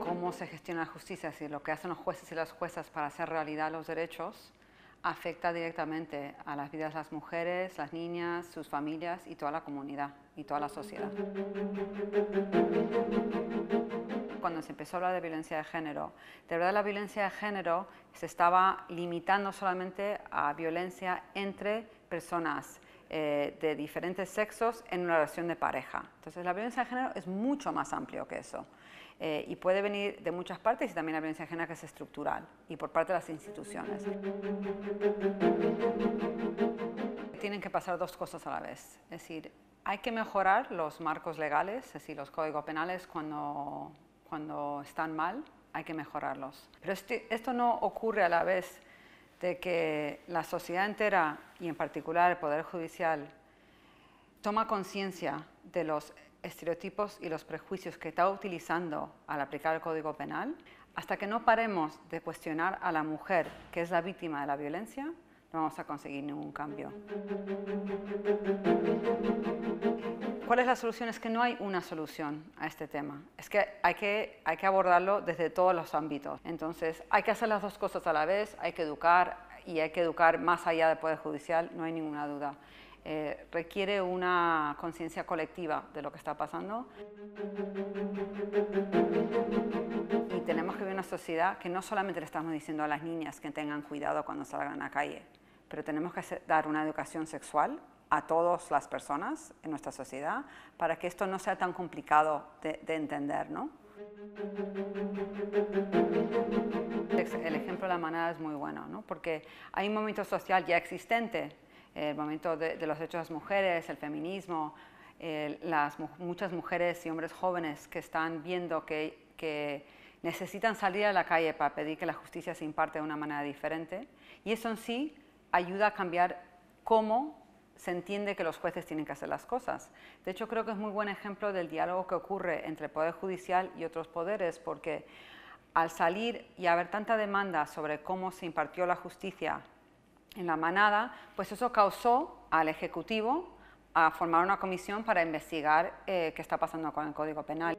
Cómo se gestiona la justicia, es lo que hacen los jueces y las juezas para hacer realidad los derechos afecta directamente a las vidas de las mujeres, las niñas, sus familias y toda la comunidad y toda la sociedad. Cuando se empezó a hablar de violencia de género, de verdad la violencia de género se estaba limitando solamente a violencia entre personas eh, de diferentes sexos en una relación de pareja. Entonces la violencia de género es mucho más amplio que eso. Eh, y puede venir de muchas partes y también la violencia de género que es estructural y por parte de las instituciones tienen que pasar dos cosas a la vez. Es decir, hay que mejorar los marcos legales, es decir, los códigos penales cuando, cuando están mal, hay que mejorarlos. Pero este, esto no ocurre a la vez de que la sociedad entera, y en particular el Poder Judicial, toma conciencia de los estereotipos y los prejuicios que está utilizando al aplicar el Código Penal, hasta que no paremos de cuestionar a la mujer que es la víctima de la violencia, no vamos a conseguir ningún cambio. ¿Cuál es la solución? Es que no hay una solución a este tema. Es que hay, que abordarlo desde todos los ámbitos. Entonces, hay que hacer las dos cosas a la vez, hay que educar y hay que educar más allá del Poder Judicial, no hay ninguna duda. Eh, requiere una conciencia colectiva de lo que está pasando. Y tenemos que ver una sociedad que no solamente le estamos diciendo a las niñas que tengan cuidado cuando salgan a la calle, pero tenemos que dar una educación sexual a todas las personas en nuestra sociedad para que esto no sea tan complicado de, entender, ¿no? El ejemplo de la manada es muy bueno, ¿no? porque hay un momento social ya existente, el momento de, los derechos de las mujeres, el feminismo, las, muchas mujeres y hombres jóvenes que están viendo que, que necesitan salir a la calle para pedir que la justicia se imparte de una manera diferente. Y eso en sí ayuda a cambiar cómo se entiende que los jueces tienen que hacer las cosas. De hecho, creo que es muy buen ejemplo del diálogo que ocurre entre el Poder Judicial y otros poderes, porque al salir y haber tanta demanda sobre cómo se impartió la justicia en la manada, pues eso causó al Ejecutivo a formar una comisión para investigar eh, qué está pasando con el Código Penal.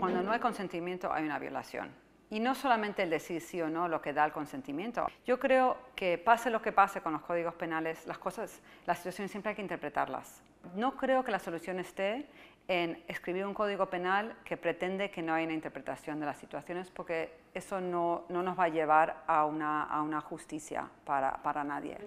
Cuando no hay consentimiento hay una violación. Y no solamente el decir sí o no lo que da el consentimiento. Yo creo que pase lo que pase con los códigos penales, las cosas, las situaciones siempre hay que interpretarlas. No creo que la solución esté en escribir un código penal que pretende que no hay una interpretación de las situaciones, porque eso no, no nos va a llevar a una, a una justicia para, para nadie.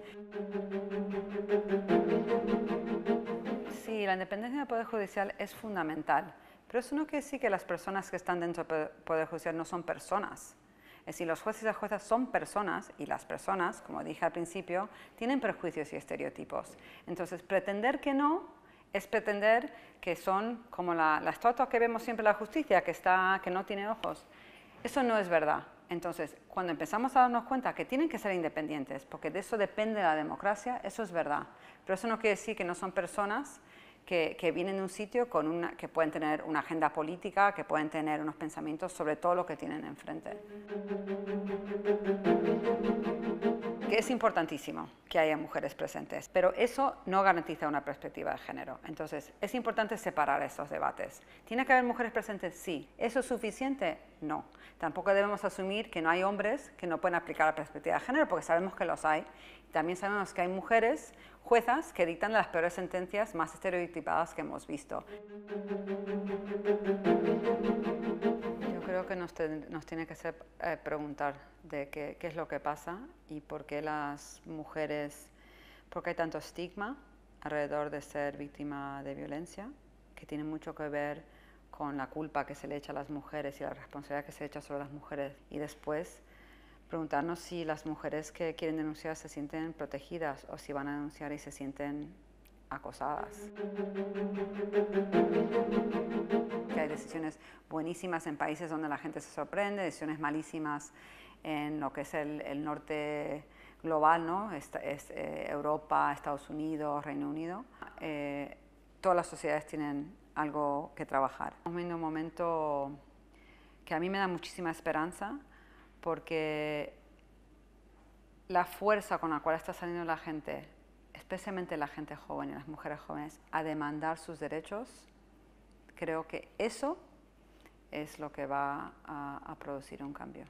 Sí, la independencia del Poder Judicial es fundamental. Pero eso no quiere decir que las personas que están dentro del Poder Judicial no son personas. Es decir, los jueces y las juezas son personas y las personas, como dije al principio, tienen prejuicios y estereotipos. Entonces, pretender que no es pretender que son como la, estatua que vemos siempre en la justicia, que, está, que no tiene ojos. Eso no es verdad. Entonces, cuando empezamos a darnos cuenta que tienen que ser independientes, porque de eso depende la democracia, eso es verdad. Pero eso no quiere decir que no son personas que, vienen de un sitio con una, que pueden tener una agenda política, que pueden tener unos pensamientos sobre todo lo que tienen enfrente es importantísimo que haya mujeres presentes, pero eso no garantiza una perspectiva de género. Entonces, es importante separar estos debates. ¿Tiene que haber mujeres presentes? Sí. ¿Eso es suficiente? No. Tampoco debemos asumir que no hay hombres que no pueden aplicar la perspectiva de género, porque sabemos que los hay. También sabemos que hay mujeres juezas que dictan las peores sentencias más estereotipadas que hemos visto creo que nos, tiene que hacer eh, preguntar de qué, qué, es lo que pasa y por qué las mujeres, por qué hay tanto estigma alrededor de ser víctima de violencia, que tiene mucho que ver con la culpa que se le echa a las mujeres y la responsabilidad que se echa sobre las mujeres. Y después preguntarnos si las mujeres que quieren denunciar se sienten protegidas o si van a denunciar y se sienten acosadas. Que hay decisiones buenísimas en países donde la gente se sorprende, decisiones malísimas en lo que es el, norte global, ¿no? Es, eh, Europa, Estados Unidos, Reino Unido. Eh, todas las sociedades tienen algo que trabajar. Estamos viendo un momento que a mí me da muchísima esperanza porque la fuerza con la cual está saliendo la gente especialmente la gente joven y las mujeres jóvenes, a demandar sus derechos, creo que eso es lo que va a, producir un cambio.